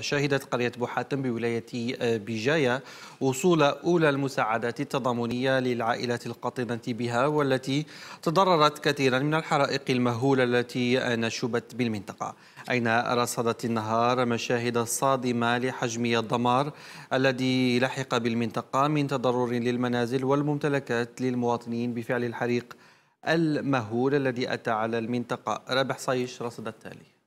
شهدت قرية بوحاتم بولاية آه، بجاية وصول أولى المساعدات التضامنية للعائلات القاطنة بها والتي تضررت كثيرا من الحرائق المهولة التي نشبت بالمنطقة أين رصدت النهار مشاهد صادمة لحجمية الدمار الذي لحق بالمنطقة من تضرر للمنازل والممتلكات للمواطنين بفعل الحريق المهول الذي أتى على المنطقة رابح صيش رصد التالي